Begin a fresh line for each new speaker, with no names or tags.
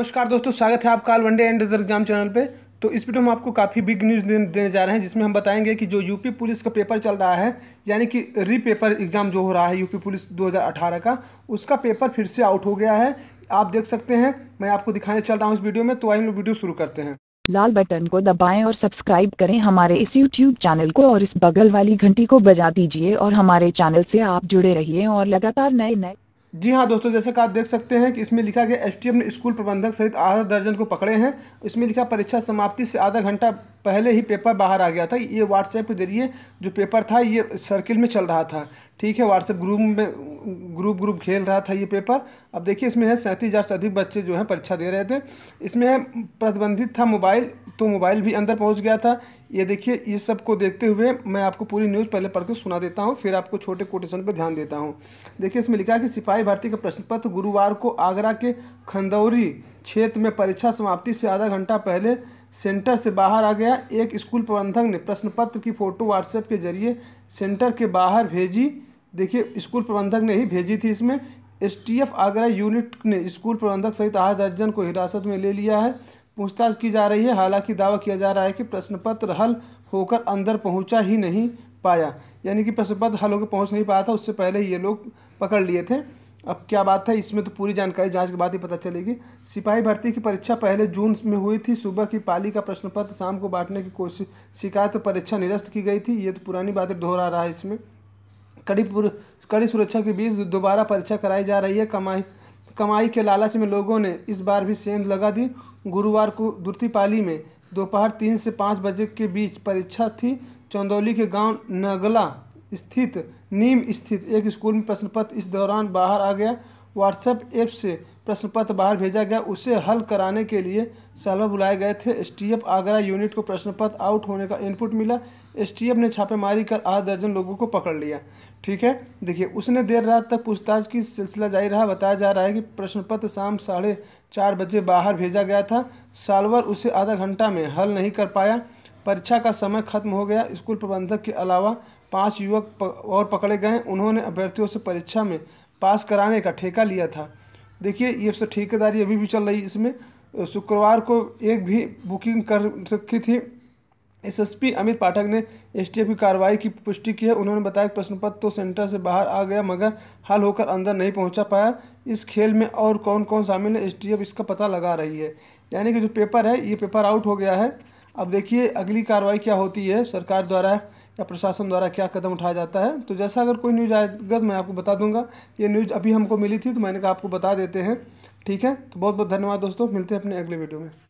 नमस्कार दोस्तों स्वागत है आपका one day and result exam channel पे तो इस वीडियो में आपको काफ़ी बिग न्यूज़ देने जा रहे हैं जिसमें हम बताएंगे कि जो यूपी पुलिस का पेपर चल रहा है यानी कि री पेपर एग्ज़ाम जो हो रहा है यूपी पुलिस 2018 का उसका पेपर फिर से आउट हो गया है आप देख सकते हैं मैं आपको दिखाने चल रहा हूँ इस वीडियो में तो आई लोग वीडियो शुरू करते हैं लाल बटन को दबाएं और सब्सक्राइब करें हमारे इस यूट्यूब चैनल को और इस बगल वाली घंटी को बजा दीजिए और हमारे चैनल से आप जुड़े रहिए और लगातार नए नए जी हाँ दोस्तों जैसे कि आप देख सकते हैं कि इसमें लिखा गया एसटीएफ ने स्कूल प्रबंधक सहित आधा दर्जन को पकड़े हैं इसमें लिखा परीक्षा समाप्ति से आधा घंटा पहले ही पेपर बाहर आ गया था ये व्हाट्सएप के जरिए जो पेपर था ये सर्किल में चल रहा था ठीक है व्हाट्सएप ग्रुप में ग्रुप ग्रुप खेल रहा था ये पेपर अब देखिए इसमें है सैंतीस हज़ार से अधिक बच्चे जो हैं परीक्षा दे रहे थे इसमें प्रतिबंधित था मोबाइल तो मोबाइल भी अंदर पहुंच गया था ये देखिए ये सब को देखते हुए मैं आपको पूरी न्यूज़ पहले पढ़ के सुना देता हूँ फिर आपको छोटे कोटेशन पर ध्यान देता हूँ देखिए इसमें लिखा है कि सिपाही भर्ती का प्रश्न पत्र गुरुवार को आगरा के खंदौरी क्षेत्र में परीक्षा समाप्ति से आधा घंटा पहले सेंटर से बाहर आ गया एक स्कूल प्रबंधक ने प्रश्न पत्र की फ़ोटो व्हाट्सएप के जरिए सेंटर के बाहर भेजी देखिए स्कूल प्रबंधक ने ही भेजी थी इसमें एसटीएफ आगरा यूनिट ने स्कूल प्रबंधक सहित आधा दर्जन को हिरासत में ले लिया है पूछताछ की जा रही है हालांकि दावा किया जा रहा है कि प्रश्न पत्र हल होकर अंदर पहुंचा ही नहीं पाया यानी कि प्रश्न पत्र हल होकर पहुँच नहीं पाया था उससे पहले ये लोग पकड़ लिए थे अब क्या बात है इसमें तो पूरी जानकारी जांच के बाद ही पता चलेगी सिपाही भर्ती की परीक्षा पहले जून में हुई थी सुबह की पाली का प्रश्न पत्र शाम को बांटने की कोशिश शिकायत तो परीक्षा निरस्त की गई थी ये तो पुरानी बातें दोहरा रहा है इसमें कड़ी कड़ी सुरक्षा के बीच दोबारा परीक्षा कराई जा रही है कमाई कमाई के लालच में लोगों ने इस बार भी सेंध लगा दी गुरुवार को दुर्तीपाली में दोपहर तीन से पाँच बजे के बीच परीक्षा थी चंदौली के गांव नगला स्थित नीम स्थित एक स्कूल में प्रश्न पत्र इस दौरान बाहर आ गया व्हाट्सएप ऐप से प्रश्न पत्र बाहर भेजा गया उसे हल कराने के लिए सालवा बुलाए गए थे एस आगरा यूनिट को प्रश्न पत्र आउट होने का इनपुट मिला एस ने छापेमारी कर आधा दर्जन लोगों को पकड़ लिया ठीक है देखिए उसने देर रात तक पूछताछ की सिलसिला जारी रहा बताया जा रहा है कि प्रश्न पत्र शाम साढ़े चार बजे बाहर भेजा गया था सालवर उसे आधा घंटा में हल नहीं कर पाया परीक्षा का समय खत्म हो गया स्कूल प्रबंधक के अलावा पाँच युवक और पकड़े गए उन्होंने अभ्यर्थियों से परीक्षा में पास कराने का ठेका लिया था देखिए ये सब ठेकेदारी अभी भी चल रही है इसमें शुक्रवार को एक भी बुकिंग कर रखी थी एसएसपी अमित पाठक ने एसटीएफ की कार्रवाई की पुष्टि की है उन्होंने बताया कि प्रश्न पत्र तो सेंटर से बाहर आ गया मगर हल होकर अंदर नहीं पहुंचा पाया इस खेल में और कौन कौन शामिल है एसटीएफ इसका पता लगा रही है यानी कि जो पेपर है ये पेपर आउट हो गया है अब देखिए अगली कार्रवाई क्या होती है सरकार द्वारा या प्रशासन द्वारा क्या कदम उठाया जाता है तो जैसा अगर कोई न्यूज़ आएगा तो मैं आपको बता दूंगा ये न्यूज़ अभी हमको मिली थी तो मैंने कहा आपको बता देते हैं ठीक है तो बहुत बहुत धन्यवाद दोस्तों मिलते हैं अपने अगले वीडियो में